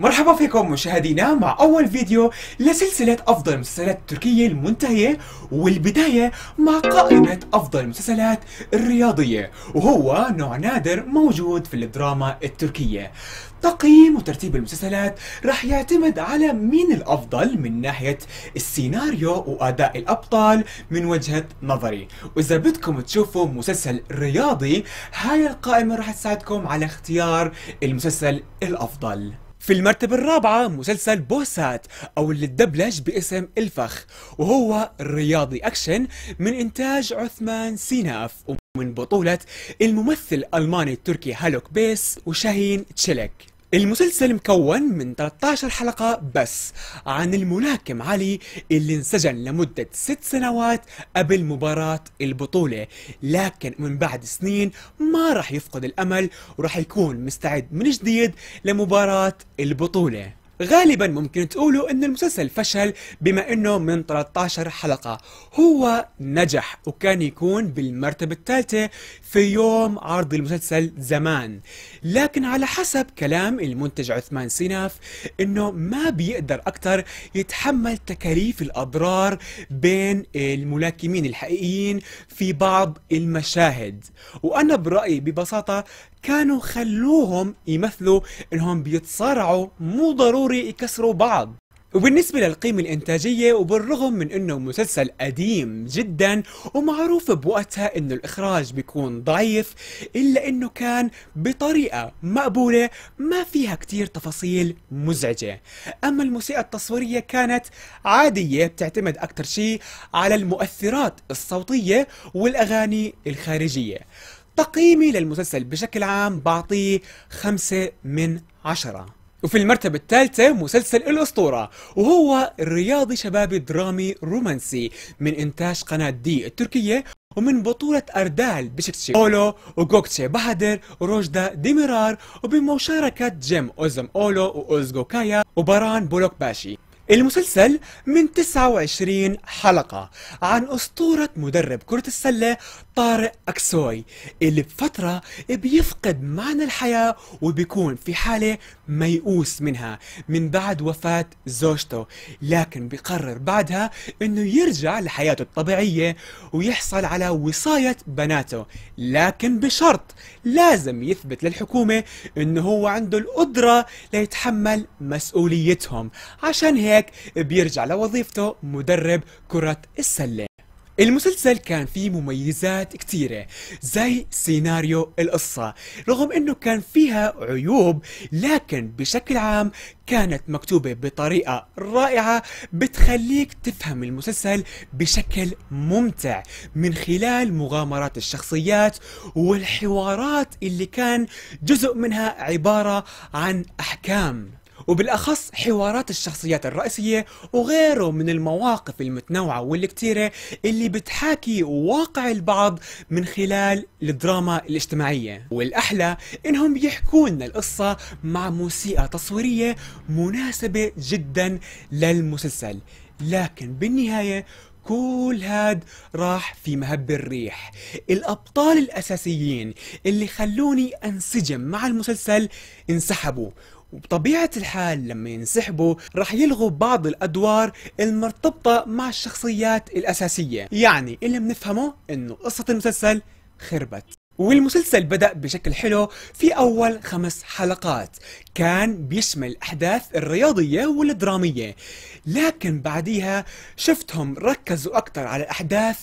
مرحبا فيكم مشاهدينا مع أول فيديو لسلسلة أفضل المسلسلات التركية المنتهية والبداية مع قائمة أفضل المسلسلات الرياضية وهو نوع نادر موجود في الدراما التركية تقييم وترتيب المسلسلات راح يعتمد على مين الأفضل من ناحية السيناريو وأداء الأبطال من وجهة نظري وإذا بدكم تشوفوا مسلسل رياضي هاي القائمة راح تساعدكم على اختيار المسلسل الأفضل في المرتبة الرابعة مسلسل بوسات أو اللي تدبلج باسم الفخ وهو رياضي أكشن من إنتاج عثمان سيناف ومن بطولة الممثل الألماني التركي هالوك بيس وشاهين تشيلك المسلسل مكون من 13 حلقة بس عن الملاكم علي اللي انسجن لمدة 6 سنوات قبل مباراة البطولة لكن من بعد سنين ما رح يفقد الأمل ورح يكون مستعد من جديد لمباراة البطولة غالبا ممكن تقولوا ان المسلسل فشل بما انه من 13 حلقة هو نجح وكان يكون بالمرتبة الثالثة في يوم عرض المسلسل زمان لكن على حسب كلام المنتج عثمان سيناف انه ما بيقدر اكثر يتحمل تكاليف الاضرار بين الملاكمين الحقيقيين في بعض المشاهد وانا برأيي ببساطة كانوا خلوهم يمثلوا انهم بيتصارعوا مو ضروري ضروري يكسروا بعض وبالنسبة للقيمة الإنتاجية وبالرغم من أنه مسلسل قديم جدا ومعروف بوقتها أنه الإخراج بيكون ضعيف إلا أنه كان بطريقة مقبولة ما فيها كتير تفاصيل مزعجة أما الموسيقى التصويرية كانت عادية بتعتمد أكتر شيء على المؤثرات الصوتية والأغاني الخارجية تقييمي للمسلسل بشكل عام بعطيه خمسة من عشرة وفي المرتبة الثالثة مسلسل الأسطورة وهو الرياضي شبابي درامي رومانسي من إنتاج قناة دي التركية ومن بطولة أردال بشكتشي أولو وغوكتشي بهادر وروجدا ديميرار وبمشاركة جيم أوزم أولو وأوزجو كايا وباران بولوك باشي المسلسل من 29 حلقة عن أسطورة مدرب كرة السلة طارق أكسوي اللي بفترة بيفقد معنى الحياة وبيكون في حالة ميؤوس منها من بعد وفاة زوجته لكن بيقرر بعدها انه يرجع لحياته الطبيعية ويحصل على وصاية بناته لكن بشرط لازم يثبت للحكومة انه هو عنده القدرة ليتحمل مسؤوليتهم عشان هيك هيك بيرجع لوظيفته مدرب كرة السلة المسلسل كان فيه مميزات كثيرة زي سيناريو القصة رغم انه كان فيها عيوب لكن بشكل عام كانت مكتوبة بطريقة رائعة بتخليك تفهم المسلسل بشكل ممتع من خلال مغامرات الشخصيات والحوارات اللي كان جزء منها عبارة عن أحكام وبالأخص حوارات الشخصيات الرئيسية وغيره من المواقف المتنوعة والكتيرة اللي بتحاكي واقع البعض من خلال الدراما الاجتماعية والأحلى إنهم يحكوا لنا القصة مع موسيقى تصويرية مناسبة جدا للمسلسل لكن بالنهاية كل هاد راح في مهب الريح الأبطال الأساسيين اللي خلوني أنسجم مع المسلسل انسحبوا وبطبيعة الحال لما ينسحبوا رح يلغوا بعض الأدوار المرتبطة مع الشخصيات الأساسية يعني اللي بنفهمه أنه قصة المسلسل خربت والمسلسل بدأ بشكل حلو في أول خمس حلقات كان بيشمل الأحداث الرياضية والدرامية لكن بعديها شفتهم ركزوا أكثر على الأحداث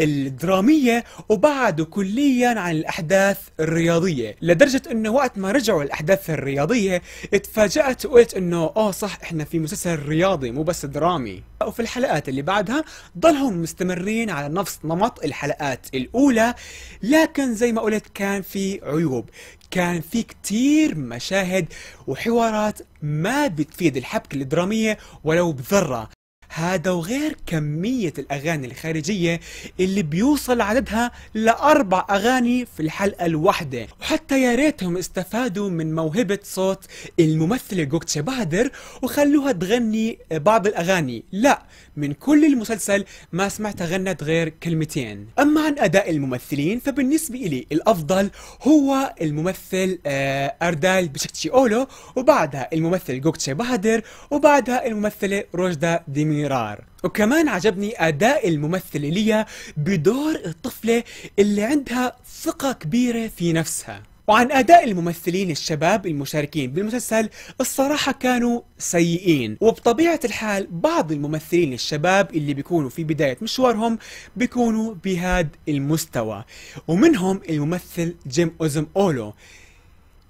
الدرامية وبعدوا كليا عن الأحداث الرياضية لدرجة أنه وقت ما رجعوا الأحداث الرياضية اتفاجأت وقلت أنه أوه صح إحنا في مسلسل رياضي مو بس درامي وفي الحلقات اللي بعدها ضلهم مستمرين على نفس نمط الحلقات الأولى لكن زي ما ما قلت كان في عيوب كان في كتير مشاهد وحوارات ما بتفيد الحبكة الدرامية ولو بذرة هذا وغير كمية الأغاني الخارجية اللي بيوصل عددها لأربع أغاني في الحلقة الواحدة وحتى يا ريتهم استفادوا من موهبة صوت الممثلة جوكتشا بهدر وخلوها تغني بعض الأغاني لا من كل المسلسل ما سمعتها غنت غير كلمتين أما عن أداء الممثلين فبالنسبة إلي الأفضل هو الممثل آه، أردال بشكتشي أولو وبعدها الممثل جوكتشا بهدر وبعدها الممثلة روجدا ديمين نيرار وكمان عجبني أداء الممثلة ليا بدور الطفلة اللي عندها ثقة كبيرة في نفسها وعن أداء الممثلين الشباب المشاركين بالمسلسل الصراحة كانوا سيئين وبطبيعة الحال بعض الممثلين الشباب اللي بيكونوا في بداية مشوارهم بيكونوا بهاد المستوى ومنهم الممثل جيم أوزم أولو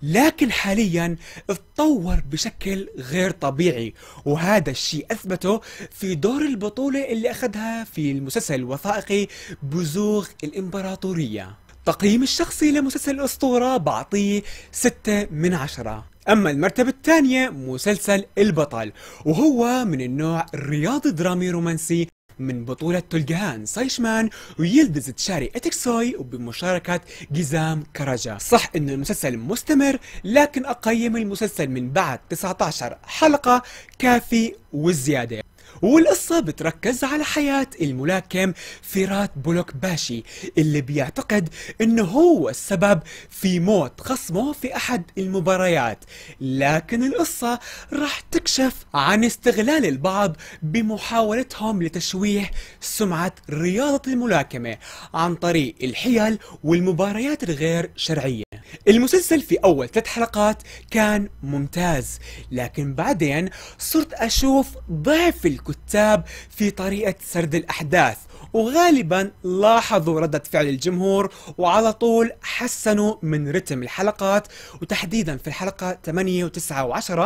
لكن حاليا اتطور بشكل غير طبيعي وهذا الشيء اثبته في دور البطولة اللي اخذها في المسلسل الوثائقي بزوغ الامبراطورية تقييم الشخصي لمسلسل الأسطورة بعطيه 6 من 10 أما المرتبة الثانية مسلسل البطل وهو من النوع الرياضي درامي رومانسي من بطولة تلقهان سايشمان ويلدز تشاري اتكسوي وبمشاركة جزام كرجا صح ان المسلسل مستمر لكن اقيم المسلسل من بعد 19 حلقة كافي والزيادة والقصة بتركز على حياة الملاكم فيرات بولوك باشي اللي بيعتقد انه هو السبب في موت خصمه في احد المباريات لكن القصة راح تكشف عن استغلال البعض بمحاولتهم لتشويه سمعة رياضة الملاكمة عن طريق الحيل والمباريات الغير شرعية المسلسل في أول ثلاث حلقات كان ممتاز لكن بعدين صرت أشوف ضعف الكتاب في طريقة سرد الأحداث وغالبا لاحظوا ردة فعل الجمهور وعلى طول حسنوا من رتم الحلقات وتحديدا في الحلقة 8 و9 و10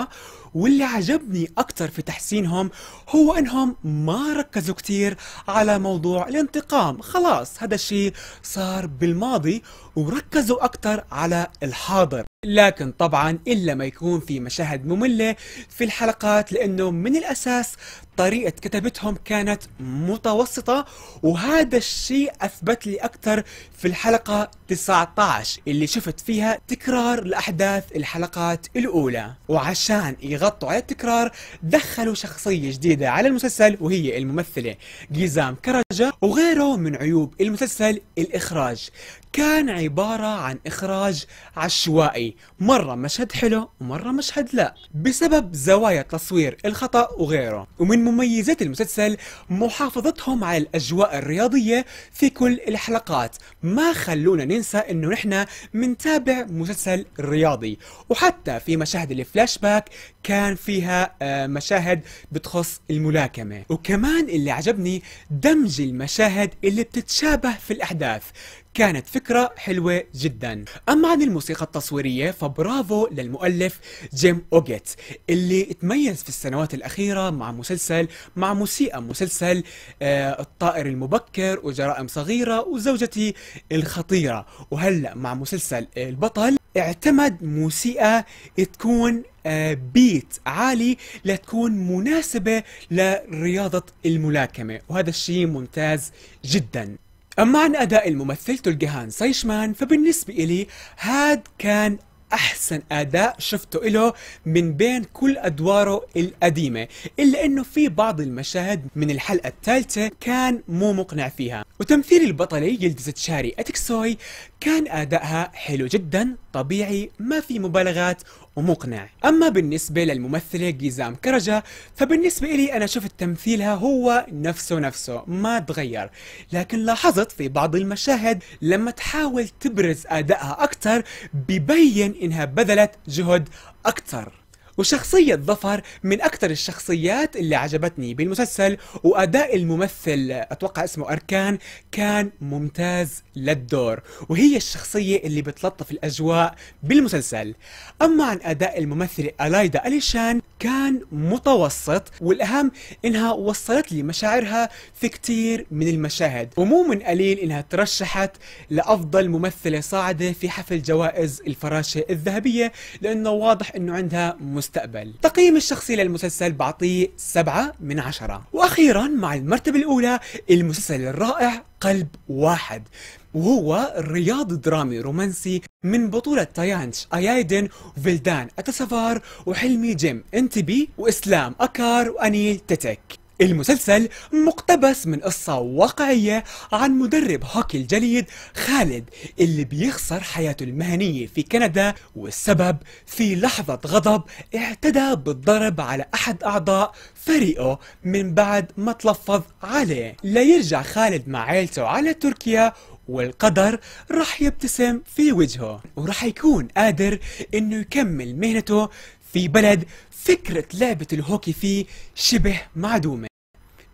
واللي عجبني أكثر في تحسينهم هو أنهم ما ركزوا كثير على موضوع الانتقام خلاص هذا الشيء صار بالماضي وركزوا أكثر على الحاضر لكن طبعا إلا ما يكون في مشاهد مملة في الحلقات لأنه من الأساس طريقة كتابتهم كانت متوسطة وهذا الشيء أثبت لي أكثر في الحلقة 19 اللي شفت فيها تكرار لأحداث الحلقات الأولى وعشان يغطوا على التكرار دخلوا شخصية جديدة على المسلسل وهي الممثلة جيزام كرجة وغيره من عيوب المسلسل الإخراج كان عبارة عن إخراج عشوائي مرة مشهد حلو ومرة مشهد لا بسبب زوايا تصوير الخطأ وغيره ومن من مميزات المسلسل محافظتهم على الأجواء الرياضية في كل الحلقات ما خلونا ننسى أنه نحن منتابع مسلسل رياضي وحتى في مشاهد الفلاش باك كان فيها آه، مشاهد بتخص الملاكمة وكمان اللي عجبني دمج المشاهد اللي بتتشابه في الأحداث كانت فكرة حلوة جدا أما عن الموسيقى التصويرية فبرافو للمؤلف جيم أوجيت اللي تميز في السنوات الأخيرة مع مسلسل مع موسيقى مسلسل آه الطائر المبكر وجرائم صغيرة وزوجتي الخطيرة وهلأ مع مسلسل البطل اعتمد موسيقى تكون بيت آه، عالي لتكون مناسبة لرياضة الملاكمة وهذا الشيء ممتاز جدا أما عن أداء الممثل تلقهان سيشمان فبالنسبة إلي هاد كان احسن اداء شفته إله من بين كل ادواره القديمه الا انه في بعض المشاهد من الحلقه الثالثه كان مو مقنع فيها وتمثيل البطله يلدز تشاري اتكسوي كان ادائها حلو جدا طبيعي ما في مبالغات ومقنع أما بالنسبة للممثلة جيزام كرجة فبالنسبة إلي أنا شفت تمثيلها هو نفسه نفسه ما تغير لكن لاحظت في بعض المشاهد لما تحاول تبرز أدائها أكثر ببين إنها بذلت جهد أكثر وشخصية ظفر من أكثر الشخصيات اللي عجبتني بالمسلسل وأداء الممثل أتوقع اسمه أركان كان ممتاز للدور وهي الشخصية اللي بتلطف الأجواء بالمسلسل أما عن أداء الممثلة ألايدا أليشان كان متوسط والأهم إنها وصلت لي مشاعرها في كتير من المشاهد ومو من قليل إنها ترشحت لأفضل ممثلة صاعدة في حفل جوائز الفراشة الذهبية لأنه واضح إنه عندها المستقبل تقييم الشخصي للمسلسل بعطيه 7 من 10 وأخيرا مع المرتبة الأولى المسلسل الرائع قلب واحد وهو رياض درامي رومانسي من بطولة تايانش أيايدن وفيلدان أتسفار وحلمي جيم انتبي وإسلام أكار وأنيل تتك المسلسل مقتبس من قصة واقعية عن مدرب هوكي الجليد خالد اللي بيخسر حياته المهنية في كندا والسبب في لحظة غضب اعتدى بالضرب على أحد أعضاء فريقه من بعد ما تلفظ عليه ليرجع خالد مع عيلته على تركيا والقدر رح يبتسم في وجهه ورح يكون قادر انه يكمل مهنته في بلد فكرة لعبة الهوكي فيه شبه معدومة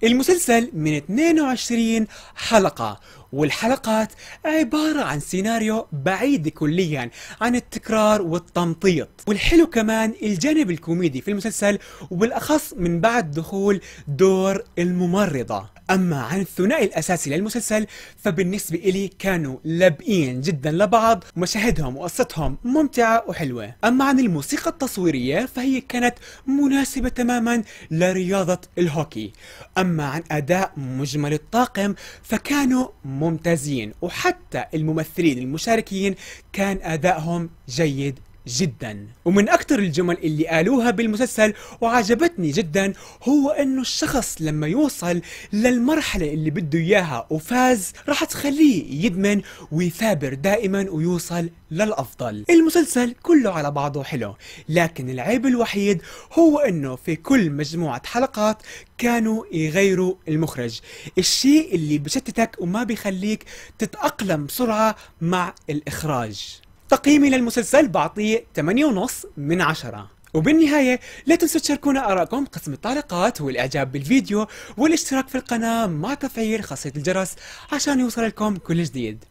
المسلسل من 22 حلقة والحلقات عبارة عن سيناريو بعيد كليا عن التكرار والتمطيط والحلو كمان الجانب الكوميدي في المسلسل وبالأخص من بعد دخول دور الممرضة أما عن الثنائي الأساسي للمسلسل فبالنسبة إلي كانوا لبئين جدا لبعض مشاهدهم وقصتهم ممتعة وحلوة أما عن الموسيقى التصويرية فهي كانت مناسبة تماما لرياضة الهوكي أما عن أداء مجمل الطاقم فكانوا ممتازين وحتى الممثلين المشاركين كان أدائهم جيد جدا ومن اكثر الجمل اللي قالوها بالمسلسل وعجبتني جدا هو أنه الشخص لما يوصل للمرحلة اللي بده إياها وفاز راح تخليه يدمن ويثابر دائما ويوصل للأفضل المسلسل كله على بعضه حلو لكن العيب الوحيد هو أنه في كل مجموعة حلقات كانوا يغيروا المخرج الشيء اللي بشتتك وما بيخليك تتأقلم بسرعة مع الإخراج تقييمي للمسلسل بعطيه 8.5 من 10 وبالنهاية لا تنسوا تشاركونا آرائكم قسم التعليقات والإعجاب بالفيديو والاشتراك في القناة مع تفعيل خاصية الجرس عشان يوصل لكم كل جديد